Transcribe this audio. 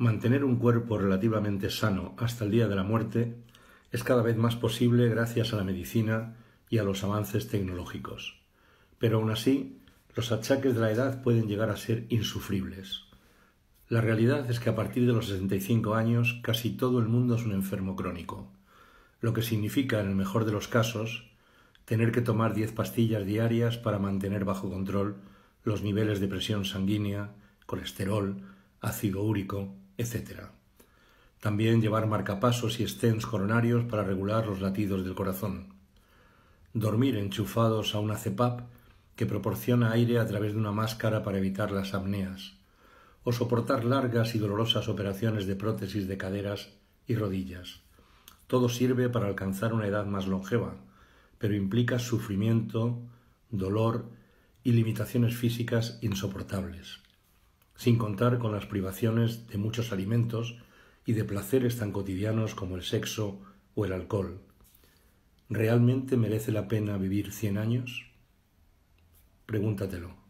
Mantener un cuerpo relativamente sano hasta el día de la muerte es cada vez más posible gracias a la medicina y a los avances tecnológicos. Pero aún así, los achaques de la edad pueden llegar a ser insufribles. La realidad es que a partir de los 65 años casi todo el mundo es un enfermo crónico, lo que significa, en el mejor de los casos, tener que tomar 10 pastillas diarias para mantener bajo control los niveles de presión sanguínea, colesterol, ácido úrico, etc. También llevar marcapasos y stents coronarios para regular los latidos del corazón. Dormir enchufados a una CEPAP que proporciona aire a través de una máscara para evitar las apneas. O soportar largas y dolorosas operaciones de prótesis de caderas y rodillas. Todo sirve para alcanzar una edad más longeva, pero implica sufrimiento, dolor y limitaciones físicas insoportables sin contar con las privaciones de muchos alimentos y de placeres tan cotidianos como el sexo o el alcohol. ¿Realmente merece la pena vivir cien años? Pregúntatelo.